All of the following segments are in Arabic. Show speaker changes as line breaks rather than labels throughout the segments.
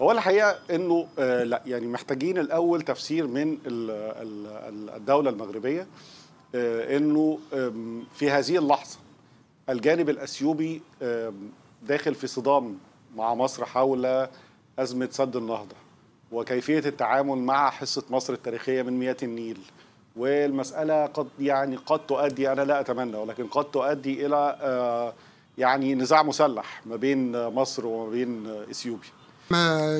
هو الحقيقه انه آه، لا يعني محتاجين الاول تفسير من الدوله المغربيه آه، انه في هذه اللحظه الجانب الاثيوبي داخل في صدام مع مصر حول ازمه سد النهضه وكيفيه التعامل مع حصه مصر التاريخيه من مياه النيل والمساله قد يعني قد تؤدي انا لا اتمنى ولكن قد تؤدي الى آه، يعني نزاع مسلح ما بين مصر وما بين اثيوبيا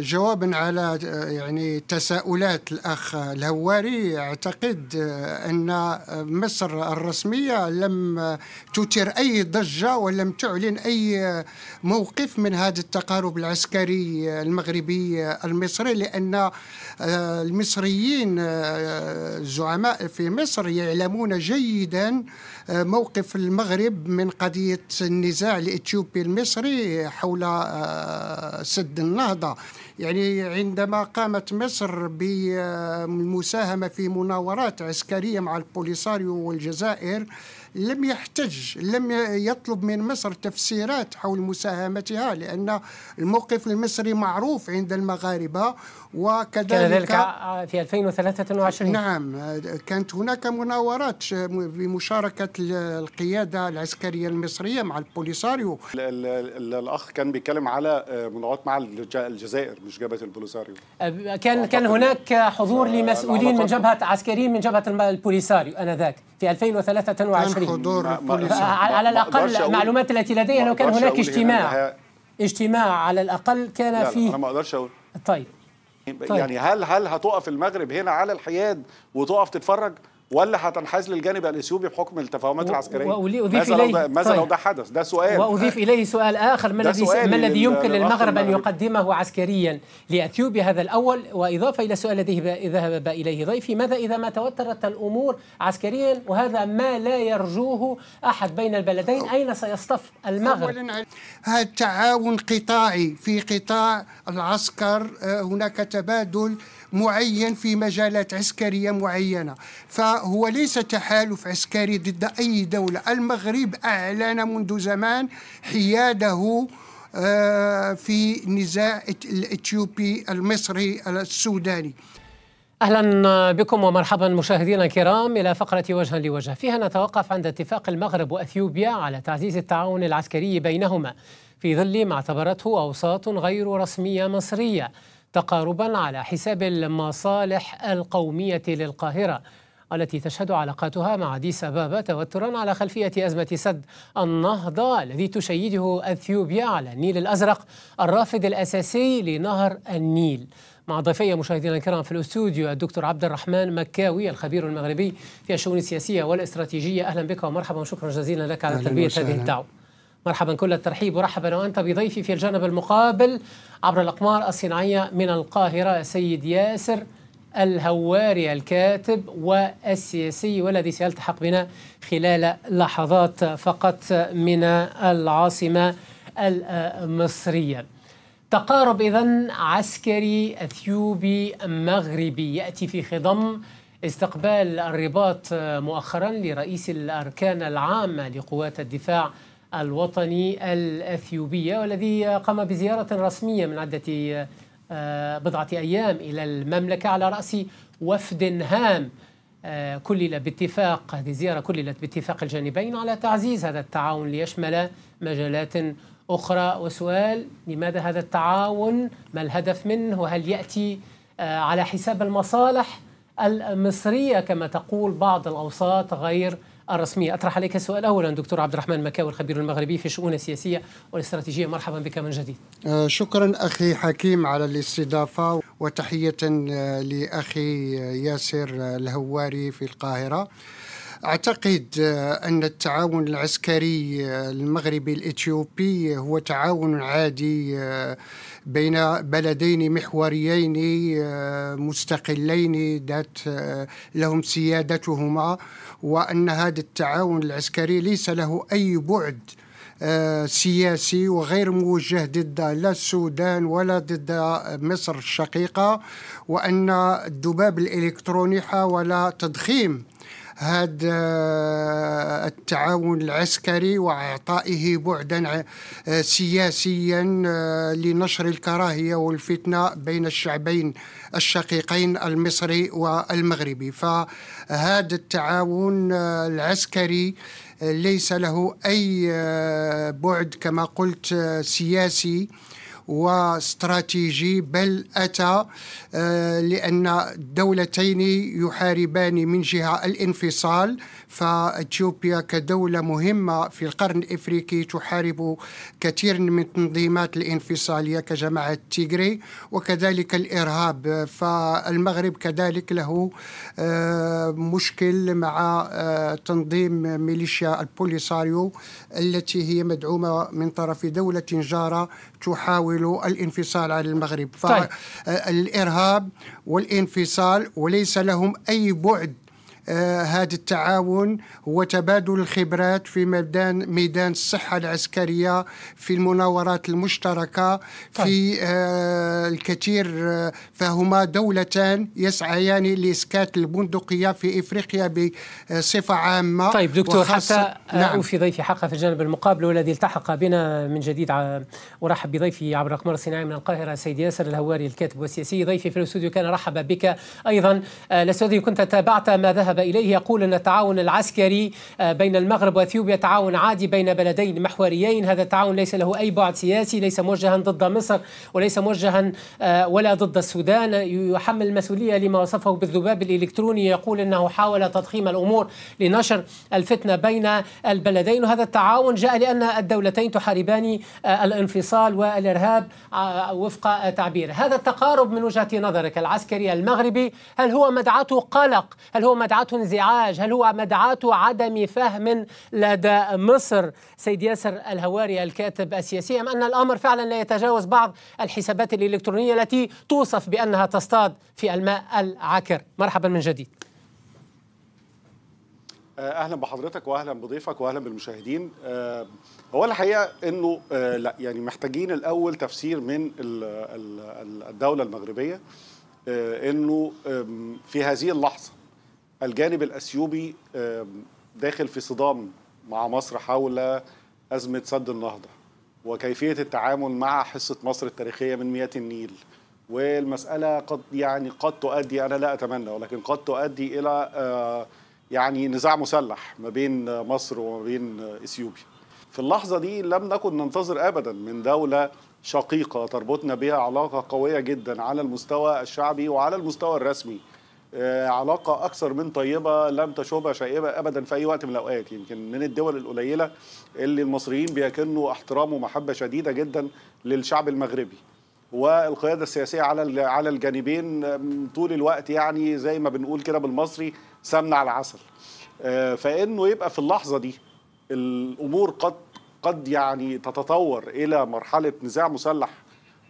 جوابا على يعني تساؤلات الاخ الهواري اعتقد آه، ان آه، مصر الرسميه لم تثير اي ضجه ولم تعلن اي موقف من هذا التقارب العسكري المغربي المصري لان آه، المصريين الزعماء في مصر يعلمون جيدا موقف المغرب من قضيه النزاع الاثيوبي المصري حول سد النهضه الرياضة يعني عندما قامت مصر بالمساهمة في مناورات عسكرية مع البوليساريو والجزائر لم يحتج لم يطلب من مصر تفسيرات حول مساهمتها لأن الموقف المصري معروف عند المغاربة وكذلك آه،
في 2023 نعم
آه، كانت هناك مناورات بمشاركة القيادة العسكرية
المصرية مع البوليساريو الأخ كان بيتكلم على آه، مناورات مع الجزائر مش جبهة البوليساريو
كان كان هناك حضور لمسؤولين من جبهة عسكريين من جبهة البوليساريو آنذاك في 2023 كان حضور على الأقل المعلومات التي لدي أنه كان هناك اجتماع اجتماع على الأقل كان فيه أنا
ما أقدرش أقول طيب طيب. يعني هل هل هتقف المغرب هنا على الحياد وتقف تتفرج ولا هتنحاز للجانب الاثيوبي بحكم التفاهمات العسكرية ماذا لو ده ماذا طيب. لو ده حدث ده سؤال واضيف اليه سؤال اخر
ما الذي ما الذي يمكن للمغرب ان يقدمه عسكريا لاثيوبيا هذا الاول واضافه الى السؤال الذي ذهب اليه ضيفي ماذا اذا ما توترت الامور عسكريا وهذا ما لا يرجوه احد بين البلدين اين سيصطف المغرب
هذا التعاون قطاعي في قطاع العسكر آه، هناك تبادل معين في مجالات عسكرية معينة فهو ليس تحالف عسكري ضد أي دولة المغرب أعلن منذ زمان حياده آه، في نزاع
الإثيوبي المصري السوداني اهلا بكم ومرحبا مشاهدينا الكرام الى فقره وجها لوجه، فيها نتوقف عند اتفاق المغرب واثيوبيا على تعزيز التعاون العسكري بينهما في ظل ما اعتبرته اوساط غير رسميه مصريه تقاربا على حساب المصالح القومية للقاهرة التي تشهد علاقاتها مع أديس أبابا توترا على خلفية أزمة سد النهضة الذي تشيده أثيوبيا على النيل الأزرق الرافد الأساسي لنهر النيل مع ضيفي مشاهدينا الكرام في الاستوديو الدكتور عبد الرحمن مكاوي الخبير المغربي في الشؤون السياسية والاستراتيجية أهلا بك ومرحبا وشكرا جزيلا لك على تلبية هذه الدعوة مرحبا كل الترحيب ورحبا وأنت بضيفي في الجانب المقابل عبر الأقمار الصناعية من القاهرة السيد ياسر الهواري الكاتب والسياسي والذي سيلتحق بنا خلال لحظات فقط من العاصمة المصرية تقارب اذا عسكري أثيوبي مغربي يأتي في خضم استقبال الرباط مؤخرا لرئيس الأركان العامة لقوات الدفاع الوطني الأثيوبية والذي قام بزيارة رسمية من عدة آه، بضعة أيام إلى المملكة على رأس وفد هام آه، كلل باتفاق هذه الزيارة كللت باتفاق الجانبين على تعزيز هذا التعاون ليشمل مجالات أخرى وسؤال لماذا هذا التعاون ما الهدف منه وهل يأتي آه، على حساب المصالح المصرية كما تقول بعض الأوساط غير الرسمية أطرح عليك السؤال أولا دكتور عبد الرحمن مكاوي الخبير المغربي في الشؤون السياسية والاستراتيجية مرحبا بك من جديد
آه، شكرا أخي حكيم على الاستضافة وتحية آه، لأخي آه، ياسر الهواري في القاهرة أعتقد آه، أن التعاون العسكري آه، المغربي الإثيوبي هو تعاون عادي آه، بين بلدين محوريين مستقلين ذات لهم سيادتهما وأن هذا التعاون العسكري ليس له أي بعد سياسي وغير موجه ضد لا السودان ولا ضد مصر الشقيقة وأن الذباب الإلكتروني حاول تضخيم هذا التعاون العسكري واعطائه بعدا سياسيا آه، لنشر الكراهيه والفتنه بين الشعبين الشقيقين المصري والمغربي فهذا التعاون آه، العسكري آه، ليس له اي بعد كما قلت سياسي واستراتيجي بل أتى آه، لأن الدولتين يحاربان من جهة الانفصال فأثيوبيا كدولة مهمة في القرن الإفريقي تحارب كثير من تنظيمات الانفصالية كجماعة تيغري وكذلك الإرهاب فالمغرب كذلك له آه، مشكل مع آه، تنظيم ميليشيا البوليساريو التي هي مدعومة من طرف دولة جارة تحاول يحاولوا الانفصال عن المغرب فالإرهاب طيب. آه، والانفصال وليس لهم أي بعد آه، هذا التعاون وتبادل الخبرات في ميدان ميدان الصحة العسكرية في المناورات المشتركة طيب. في آه، الكثير آه، فهما دولتان يسعيان لإسكات البندقية
في إفريقيا بصفة عامة طيب دكتور حتى نعم. في ضيفي حقه في الجانب المقابل والذي التحق بنا من جديد أرحب بضيفي عبر الأقمار الصناعي من القاهرة سيد ياسر الهواري الكاتب والسياسي ضيفي في الاستوديو كان رحب بك أيضا الاستوديو كنت تابعت ما ذهب ذهب إليه يقول أن التعاون العسكري آه، بين المغرب وإثيوبيا تعاون عادي بين بلدين محوريين هذا التعاون ليس له أي بعد سياسي ليس موجها ضد مصر وليس موجها آه، ولا ضد السودان يحمل المسؤولية لما وصفه بالذباب الإلكتروني يقول أنه حاول تضخيم الأمور لنشر الفتنة بين البلدين وهذا التعاون جاء لأن الدولتين تحاربان آه، الانفصال والإرهاب وفق تعبير هذا التقارب من وجهة نظرك العسكري المغربي هل هو مدعاة قلق هل هو مدعاة انزعاج هل هو مدعاة عدم فهم لدى مصر سيد ياسر الهواري الكاتب السياسي أم أن الأمر فعلا لا يتجاوز بعض الحسابات الإلكترونية التي توصف بأنها تصطاد في الماء العكر مرحبا من جديد
آه، اهلا بحضرتك واهلا بضيفك واهلا بالمشاهدين آه، هو الحقيقه انه آه، لا يعني محتاجين الاول تفسير من الدوله المغربيه انه في هذه اللحظه الجانب الأثيوبي داخل في صدام مع مصر حول أزمة سد النهضة وكيفية التعامل مع حصة مصر التاريخية من مياه النيل والمسألة قد يعني قد تؤدي أنا لا أتمنى ولكن قد تؤدي إلى آه، يعني نزاع مسلح ما بين مصر وما بين إثيوبيا في اللحظة دي لم نكن ننتظر أبدا من دولة شقيقة تربطنا بها علاقة قوية جدا على المستوى الشعبي وعلى المستوى الرسمي آه، علاقة أكثر من طيبة لم تشوبها شائبة أبدا في أي وقت من الأوقات يمكن من الدول القليلة اللي المصريين بيكنوا احترام ومحبة شديدة جدا للشعب المغربي والقيادة السياسية على على الجانبين طول الوقت يعني زي ما بنقول كده بالمصري سمنة على عسل آه، فإنه يبقى في اللحظة دي الأمور قد قد يعني تتطور إلى مرحلة نزاع مسلح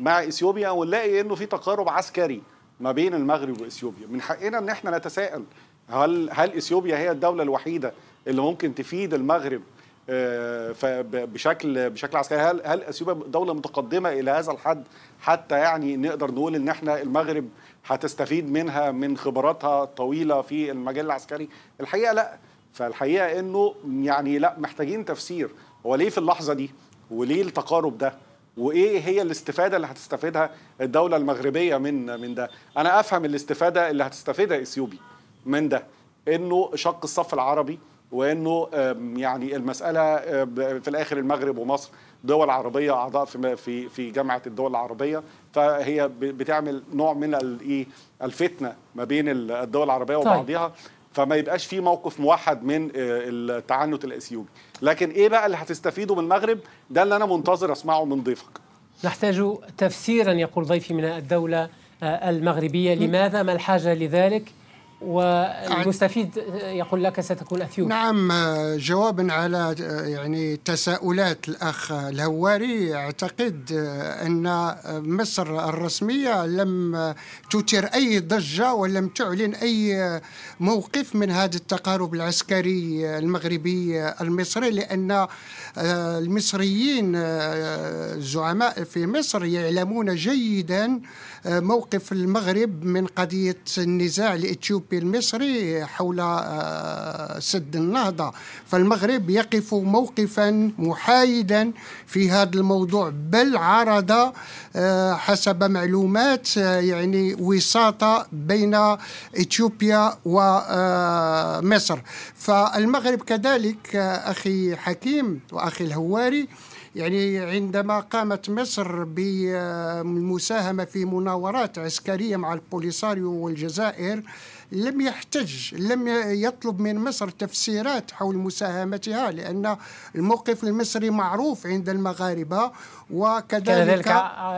مع إثيوبيا ونلاقي إنه في تقارب عسكري ما بين المغرب واثيوبيا من حقنا ان احنا نتساءل هل هل اثيوبيا هي الدوله الوحيده اللي ممكن تفيد المغرب آه، بشكل بشكل عسكري هل هل اثيوبيا دوله متقدمه الى هذا الحد حتى يعني نقدر نقول ان احنا المغرب هتستفيد منها من خبراتها الطويله في المجال العسكري الحقيقه لا فالحقيقه انه يعني لا محتاجين تفسير هو ليه في اللحظه دي وليه التقارب ده وايه هي الاستفاده اللي هتستفيدها الدوله المغربيه من من ده انا افهم الاستفاده اللي هتستفيدها اثيوبي من ده انه شق الصف العربي وانه يعني المساله في الاخر المغرب ومصر دول عربيه اعضاء في في في جامعه الدول العربيه فهي بتعمل نوع من الايه الفتنه ما بين الدول العربيه طيب. وبعضها طيب. فما يبقاش في موقف موحد من آه، التعنت الاثيوبي لكن ايه بقى اللي هتستفيده من المغرب ده اللي انا منتظر اسمعه من ضيفك
نحتاج تفسيرا يقول ضيفي من الدوله آه، المغربيه لماذا ما الحاجه لذلك والمستفيد يقول لك ستكون اثيوبيا
نعم جوابا على يعني تساؤلات الاخ الهواري اعتقد ان مصر الرسميه لم تثير اي ضجه ولم تعلن اي موقف من هذا التقارب العسكري المغربي المصري لان المصريين الزعماء في مصر يعلمون جيدا موقف المغرب من قضيه النزاع الاثيوبي الأولمبي المصري حول آه، سد النهضة فالمغرب يقف موقفا محايدا في هذا الموضوع بل عرض آه، حسب معلومات آه، يعني وساطة بين إثيوبيا ومصر فالمغرب كذلك أخي حكيم وأخي الهواري يعني عندما قامت مصر بالمساهمة في مناورات عسكرية مع البوليساريو والجزائر لم يحتج لم يطلب من مصر تفسيرات حول مساهمتها لأن الموقف المصري معروف عند المغاربة وكذلك كان ذلك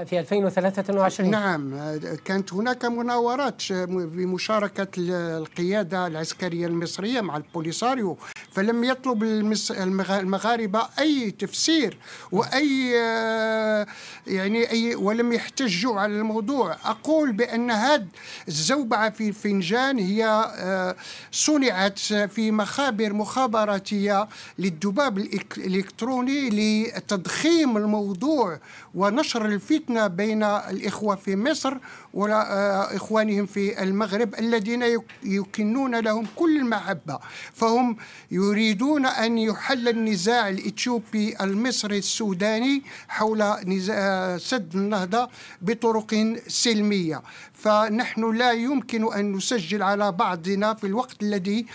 في 2023
نعم كانت هناك مناورات بمشاركة القيادة العسكرية المصرية مع البوليساريو فلم يطلب المغاربة أي تفسير وأي يعني أي ولم يحتجوا على الموضوع أقول بأن هذا الزوبعة في الفنجان هي آه، صنعت في مخابر مخابراتية للذباب الإلكتروني لتضخيم الموضوع ونشر الفتنة بين الإخوة في مصر وإخوانهم آه، في المغرب الذين يكنون لهم كل المحبة فهم يريدون أن يحل النزاع الإثيوبي المصري السوداني حول آه، سد النهضة بطرق سلمية فنحن لا يمكن أن نسجل على بعضنا في الوقت الذي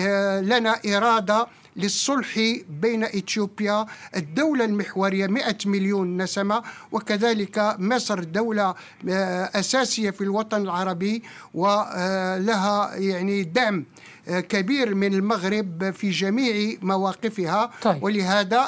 آه، لنا إرادة للصلح بين إثيوبيا الدولة المحورية 100 مليون نسمة وكذلك مصر دولة آه، أساسية في الوطن العربي ولها آه، يعني دعم كبير من المغرب في جميع مواقفها طيب. ولهذا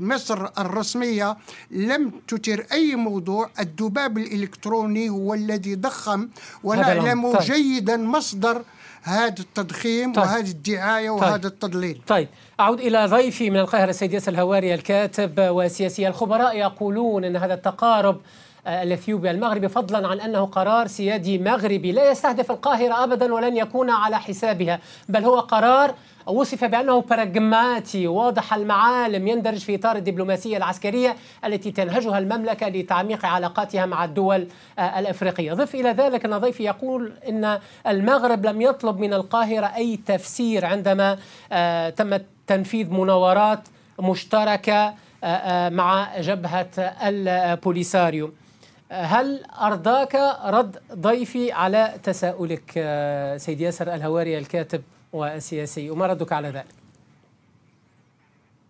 مصر الرسمية لم تثير أي موضوع الذباب الإلكتروني هو الذي ضخم ونعلم طيب. جيدا مصدر هذا التضخيم
طيب. وهذه الدعاية وهذا طيب. التضليل طيب أعود إلى ضيفي من القاهرة السيد ياسر الهواري الكاتب وسياسي الخبراء يقولون أن هذا التقارب آه، الاثيوبي المغربي فضلا عن انه قرار سيادي مغربي لا يستهدف القاهره ابدا ولن يكون على حسابها بل هو قرار وصف بانه براغماتي واضح المعالم يندرج في اطار الدبلوماسيه العسكريه التي تنهجها المملكه لتعميق علاقاتها مع الدول آه، الافريقيه، ضف الى ذلك ان ضيفي يقول ان المغرب لم يطلب من القاهره اي تفسير عندما آه، تم تنفيذ مناورات مشتركه مع جبهه البوليساريو. هل أرضاك رد ضيفي على تساؤلك آه، سيد ياسر الهواري الكاتب والسياسي وما ردك على ذلك؟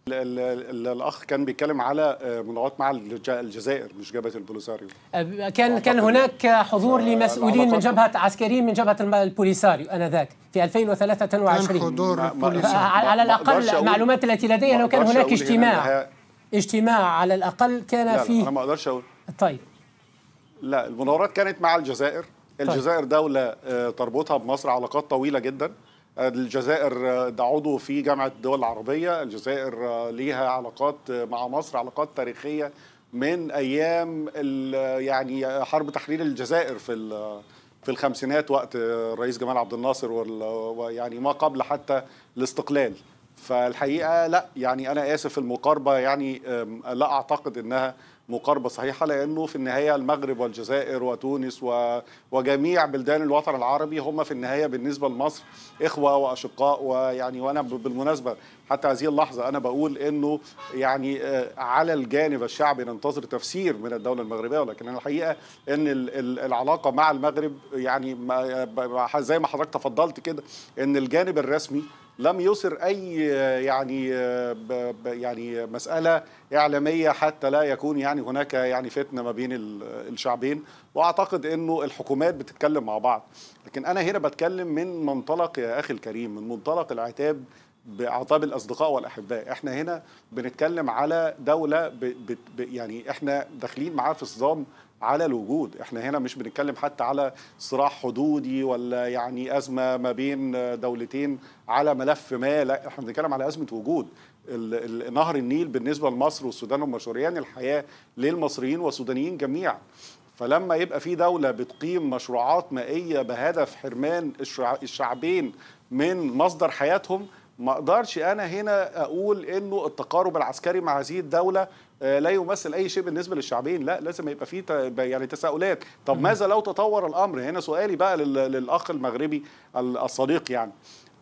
الاخ كان بيتكلم على آه، مناورات مع الجزائر مش جبهه البوليساريو
كان كان هناك حضور لمسؤولين من جبهه عسكريين من جبهه البوليساريو انذاك في 2023 كان حضور على الاقل المعلومات التي لدي انه كان هناك اجتماع اجتماع على الاقل كان فيه لا لا انا ما اقدرش اقول طيب
لا المناورات كانت مع الجزائر طيب. الجزائر دولة آه، تربطها بمصر علاقات طويلة جدا آه، الجزائر آه، ده عضو في جامعة الدول العربية الجزائر ليها علاقات مع مصر علاقات تاريخية من أيام يعني حرب تحرير الجزائر في في الخمسينات وقت الرئيس جمال عبد الناصر ويعني ما قبل حتى الاستقلال فالحقيقه لا يعني انا اسف المقاربه يعني لا اعتقد انها مقاربه صحيحه لانه في النهايه المغرب والجزائر وتونس وجميع بلدان الوطن العربي هم في النهايه بالنسبه لمصر اخوه واشقاء ويعني وانا بالمناسبه حتى هذه اللحظه انا بقول انه يعني آه، على الجانب الشعبي ننتظر تفسير من الدوله المغربيه ولكن الحقيقه ان العلاقه مع المغرب يعني آه، زي ما حضرتك تفضلت كده ان الجانب الرسمي لم يصر اي يعني يعني مساله اعلاميه حتى لا يكون يعني هناك يعني فتنه ما بين الشعبين واعتقد انه الحكومات بتتكلم مع بعض لكن انا هنا بتكلم من منطلق يا اخي الكريم من منطلق العتاب بعطاب الاصدقاء والاحباء احنا هنا بنتكلم على دوله ب ب يعني احنا داخلين معاها في صدام على الوجود احنا هنا مش بنتكلم حتى على صراع حدودي ولا يعني أزمة ما بين دولتين على ملف ما لا احنا بنتكلم على أزمة وجود نهر النيل بالنسبة لمصر والسودان والمشوريان الحياة للمصريين والسودانيين جميعا فلما يبقى في دولة بتقيم مشروعات مائية بهدف حرمان الشعبين من مصدر حياتهم ما اقدرش انا هنا اقول انه التقارب العسكري مع هذه الدوله آه، لا يمثل اي شيء بالنسبه للشعبين لا لازم يبقى في يعني تساؤلات طب ماذا لو تطور الامر هنا سؤالي بقى للاخ المغربي الصديق يعني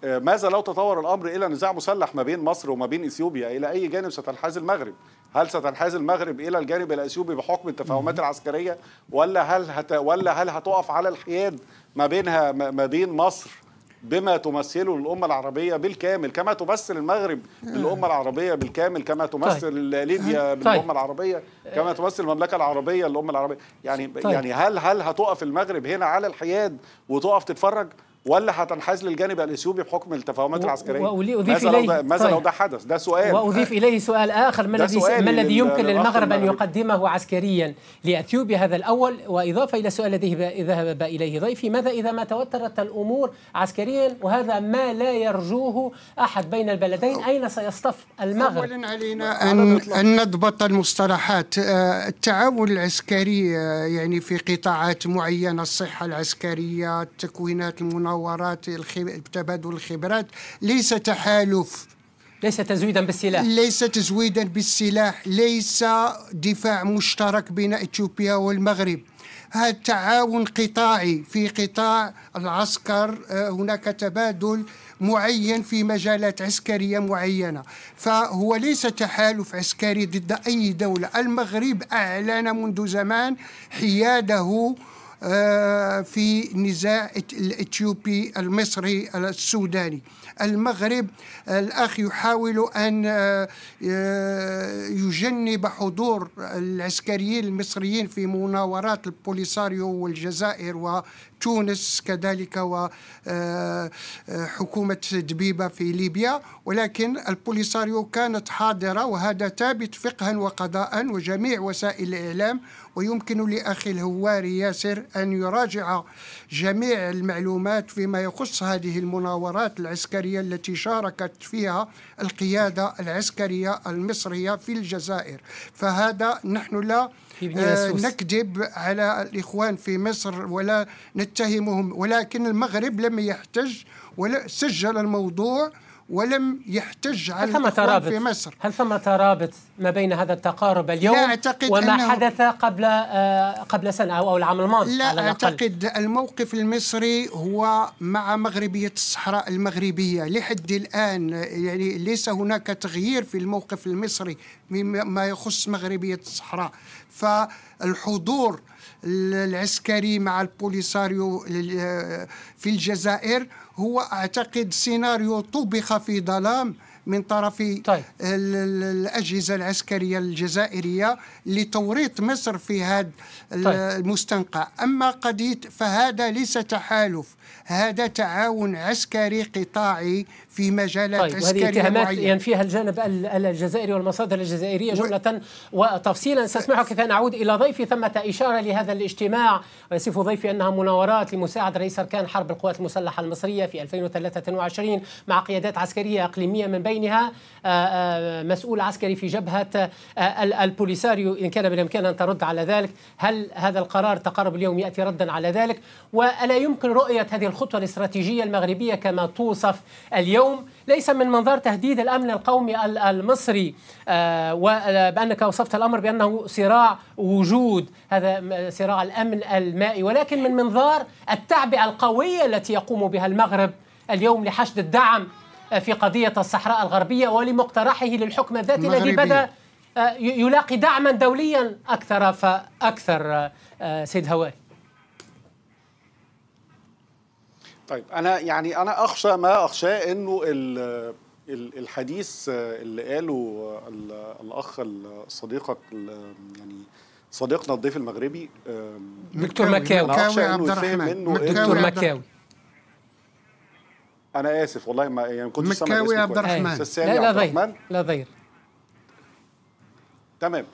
آه، ماذا لو تطور الامر الى نزاع مسلح ما بين مصر وما بين اثيوبيا الى اي جانب ستنحاز المغرب هل ستنحاز المغرب الى الجانب الاثيوبي بحكم التفاهمات العسكريه ولا هل هت ولا هل هتقف على الحياد ما بينها ما بين مصر بما تمثله الأمة العربية بالكامل كما تمثل المغرب الأمة العربية بالكامل كما طيب. تمثل طيب. ليبيا طيب. العربية كما تمثل المملكة العربية الأمة العربية يعني طيب. يعني هل هل هتقف المغرب هنا على الحياد وتقف تتفرج؟ ولا هتنحاز للجانب الاثيوبي بحكم التفاهمات العسكريه ماذا إليه... لو ماذا لو طيب. ده حدث ده سؤال واضيف
اليه سؤال اخر ما الذي ما الذي يمكن للمغرب ان يقدمه عسكريا لاثيوبيا هذا الاول واضافه الى السؤال الذي ذهب اليه ضيفي ماذا اذا ما توترت الامور عسكريا وهذا ما لا يرجوه احد بين البلدين اين سيصطف المغرب اولا علينا ان
ان نضبط المصطلحات آه، التعاون العسكري آه، يعني في قطاعات معينه الصحه العسكريه التكوينات المناوره المناورات تبادل الخبرات ليس تحالف ليس تزويدا بالسلاح ليس تزويدا بالسلاح ليس دفاع مشترك بين اثيوبيا والمغرب هذا تعاون قطاعي في قطاع العسكر آه، هناك تبادل معين في مجالات عسكرية معينة فهو ليس تحالف عسكري ضد أي دولة المغرب أعلن منذ زمان حياده آه، في نزاع الإثيوبي المصري السوداني المغرب الأخ يحاول أن آه، آه، يجنب حضور العسكريين المصريين في مناورات البوليساريو والجزائر تونس كذلك وحكومة آه، آه، دبيبة في ليبيا ولكن البوليساريو كانت حاضرة وهذا ثابت فقها وقضاء وجميع وسائل الإعلام ويمكن لأخي الهواري ياسر أن يراجع جميع المعلومات فيما يخص هذه المناورات العسكرية التي شاركت فيها القيادة العسكرية المصرية في الجزائر فهذا نحن لا آه، نكذب على الإخوان في مصر ولا نتهمهم ولكن المغرب لم يحتج ولا سجل
الموضوع ولم يحتج على ثم ترابط في مصر هل ثم ترابط ما بين هذا التقارب اليوم لا أعتقد وما أنه حدث قبل آه قبل سنة أو, أو العام الماضي لا أعتقد
الموقف المصري هو مع مغربية الصحراء المغربية لحد الآن يعني ليس هناك تغيير في الموقف المصري مما يخص مغربية الصحراء فالحضور العسكري مع البوليساريو في الجزائر هو اعتقد سيناريو طبخ في ظلام من طرف طيب. الاجهزه العسكريه الجزائريه لتوريط مصر في هذا طيب. المستنقع، اما قضيه فهذا ليس تحالف، هذا تعاون عسكري قطاعي
في مجالات طيب عسكرية وهذه اتهامات ينفيها الجانب الجزائري والمصادر الجزائرية جملة و... وتفصيلا سأسمعك إذا نعود إلى ضيفي ثمة إشارة لهذا الاجتماع ويصف ضيفي أنها مناورات لمساعدة رئيس أركان حرب القوات المسلحة المصرية في 2023 مع قيادات عسكرية إقليمية من بينها آه، آه، مسؤول عسكري في جبهة آه، البوليساريو إن كان بالإمكان أن ترد على ذلك هل هذا القرار تقرب اليوم يأتي ردا على ذلك وألا يمكن رؤية هذه الخطوة الاستراتيجية المغربية كما توصف اليوم اليوم ليس من منظار تهديد الأمن القومي المصري آه، وبأنك آه، وصفت الأمر بأنه صراع وجود هذا صراع الأمن المائي ولكن من منظار التعبئة القوية التي يقوم بها المغرب اليوم لحشد الدعم آه، في قضية الصحراء الغربية ولمقترحه للحكم الذاتي الذي بدأ يلاقي دعما دوليا أكثر فأكثر سيد هواري
طيب انا يعني انا اخشى ما اخشاه انه الحديث اللي قاله الاخ صديقك يعني صديقنا الضيف المغربي دكتور مكاوي مكاوي عبد الرحمن دكتور مكاوي انا اسف والله ما يعني كنت سامع مكاوي عبد الرحمن لا لا غير لا غير تمام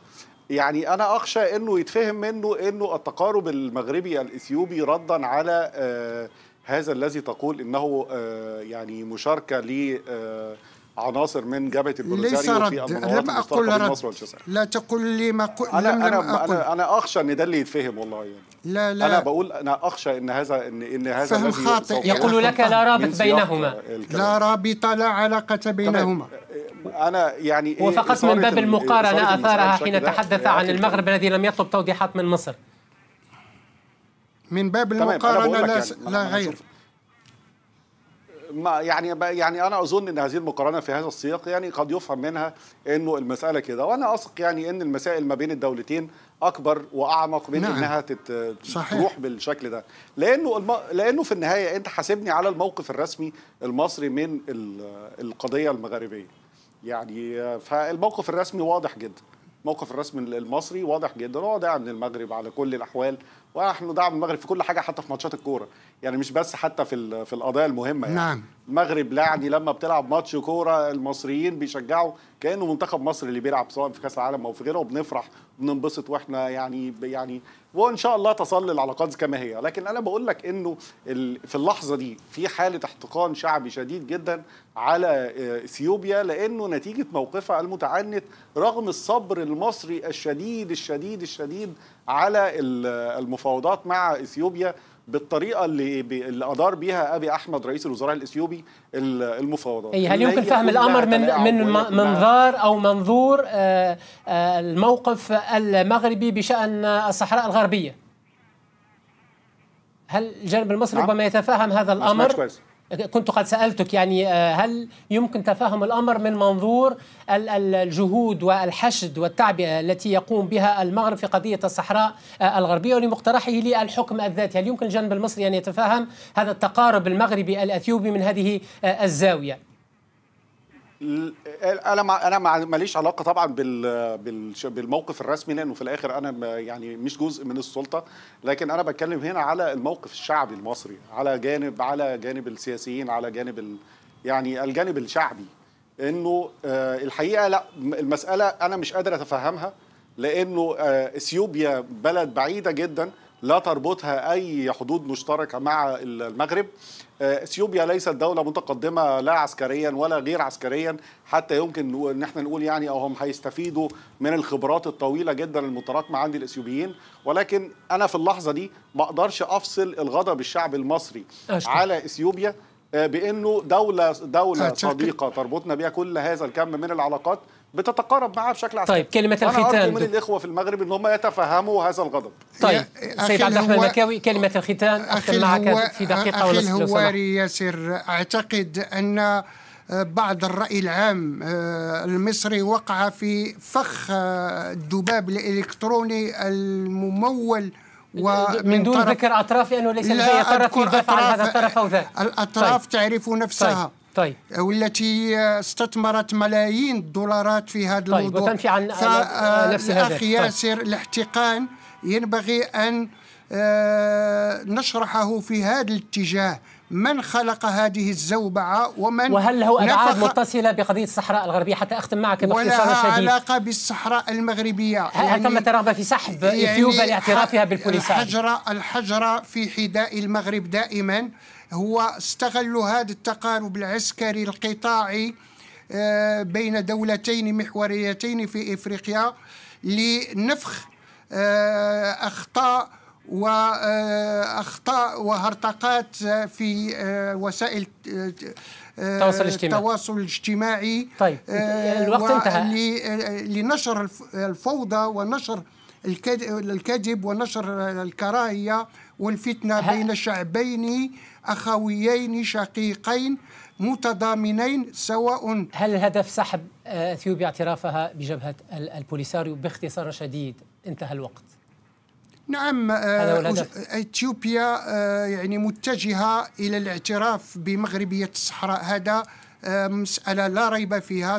يعني انا اخشى انه يتفهم منه انه التقارب المغربي الاثيوبي ردا على آه هذا الذي تقول انه آه، يعني مشاركه ل آه، عناصر من جبهه البوليساريو في رد. لم اقل رد
لا تقل لي ما قل أنا, لم أنا, لم أقل. انا
انا اخشى ان ده اللي يتفهم والله يعني. لا لا انا بقول انا اخشى ان هذا ان ان هذا فهم خاطئ يقول لك لا رابط بينهما لا
رابط لا علاقه بينهما
آه، انا يعني وفقط من باب المقارنه
اثارها حين تحدث عن المغرب
الذي لم يطلب توضيحات من مصر
من باب المقارنه لا, يعني لا غير
ما يعني يعني انا اظن ان هذه المقارنه في هذا السياق يعني قد يفهم منها انه المساله كده وانا اثق يعني ان المسائل ما بين الدولتين اكبر واعمق من نعم. انها تت... صحيح. تروح بالشكل ده لانه الم... لانه في النهايه انت حاسبني على الموقف الرسمي المصري من القضيه المغاربيه يعني فالموقف الرسمي واضح جدا الموقف الرسمي المصري واضح جدا هو داعم للمغرب على كل الاحوال واحنا دعم المغرب في كل حاجه حتى في ماتشات الكوره يعني مش بس حتى في في القضايا المهمه يعني نعم المغرب يعني لما بتلعب ماتش كوره المصريين بيشجعوا كانه منتخب مصر اللي بيلعب سواء في كاس العالم او في غيره وبنفرح وبننبسط واحنا يعني يعني وان شاء الله تصل العلاقات كما هي لكن انا بقول لك انه في اللحظه دي في حاله احتقان شعبي شديد جدا على آه، اثيوبيا لانه نتيجه موقفها المتعنت رغم الصبر المصري الشديد الشديد الشديد على المفاوضات مع اثيوبيا بالطريقه اللي اللي ادار بيها ابي احمد رئيس الوزراء الاثيوبي المفاوضات إيه، هل يمكن فهم الامر من من منظار
او منظور آه، آه، الموقف المغربي بشان الصحراء الغربيه هل الجانب المصري نعم. ربما يتفاهم هذا نعم، الامر كنت قد سألتك يعني آه، هل يمكن تفهم الأمر من منظور الجهود والحشد والتعبئة التي يقوم بها المغرب في قضية الصحراء آه، الغربية ولمقترحه للحكم الذاتي هل يمكن الجانب المصري أن يتفهم هذا التقارب المغربي الأثيوبي من هذه آه، الزاوية
انا انا ماليش علاقه طبعا بالموقف الرسمي لانه في الاخر انا يعني مش جزء من السلطه لكن انا بتكلم هنا على الموقف الشعبي المصري على جانب على جانب السياسيين على جانب ال يعني الجانب الشعبي انه آه، الحقيقه لا المساله انا مش قادر اتفهمها لانه آه، اثيوبيا بلد بعيده جدا لا تربطها أي حدود مشتركة مع المغرب آه، اثيوبيا ليست دوله متقدمه لا عسكريا ولا غير عسكريا حتى يمكن ان احنا نقول يعني او هم هيستفيدوا من الخبرات الطويله جدا المتراكمه عند الاثيوبيين ولكن انا في اللحظه دي ما اقدرش افصل الغضب الشعب المصري أشكر. على اثيوبيا آه، بانه دوله دوله آه، صديقه تربطنا بها كل هذا الكم من العلاقات بتتقارب معها بشكل عسكري طيب كلمة الختام أنا أرجو من الإخوة في المغرب أن هم يتفهموا هذا الغضب طيب سيد عبد الرحمن المكاوي
كلمة الختام أختم معك في دقيقة أخي الهواري ياسر أعتقد أن آه، بعض الرأي العام آه، المصري وقع في فخ آه، الذباب الإلكتروني الممول ومن دون
ذكر أطراف لأنه ليس لدي طرف يدافع عن هذا الطرف أو ذاك الأطراف طيب. تعرف
نفسها طيب. طيب والتي استثمرت ملايين الدولارات في هذا طيب الموضوع وتنفي عن آه، نفس هذا الأخ طيب. ياسر طيب. الاحتقان ينبغي أن آه، نشرحه في هذا الاتجاه من خلق هذه الزوبعة
ومن وهل له أبعاد متصلة بقضية الصحراء الغربية حتى أختم معك باختصار شديد ولها علاقة بالصحراء
المغربية هل, يعني تم رغبة في سحب يعني إثيوبيا لاعترافها بالبوليساريو الحجرة الحجرة في حذاء المغرب دائما هو استغلوا هذا التقارب العسكري القطاعي آه، بين دولتين محوريتين في افريقيا لنفخ آه، اخطاء واخطاء آه، وهرطقات في وسائل التواصل الاجتماعي التواصل الاجتماعي طيب الوقت انتهى لنشر الفوضى ونشر الكذب ونشر الكراهيه والفتنه بين الشعبين أخويين شقيقين متضامنين سواء هل الهدف سحب
آه، اثيوبيا اعترافها بجبهه البوليساريو باختصار شديد انتهى الوقت
نعم آه، اثيوبيا آه، يعني متجهه الى الاعتراف بمغربيه الصحراء هذا مساله لا ريب فيها